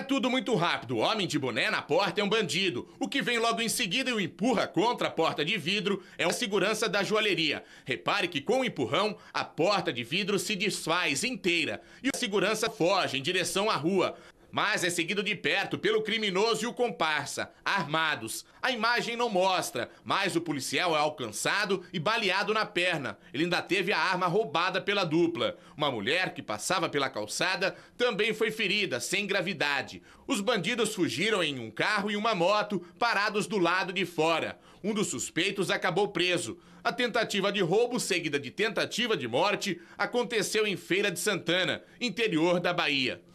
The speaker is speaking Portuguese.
É tudo muito rápido. O homem de boné na porta é um bandido. O que vem logo em seguida e o empurra contra a porta de vidro é a segurança da joalheria. Repare que com o empurrão, a porta de vidro se desfaz inteira e o segurança foge em direção à rua mas é seguido de perto pelo criminoso e o comparsa, armados. A imagem não mostra, mas o policial é alcançado e baleado na perna. Ele ainda teve a arma roubada pela dupla. Uma mulher que passava pela calçada também foi ferida, sem gravidade. Os bandidos fugiram em um carro e uma moto, parados do lado de fora. Um dos suspeitos acabou preso. A tentativa de roubo, seguida de tentativa de morte, aconteceu em Feira de Santana, interior da Bahia.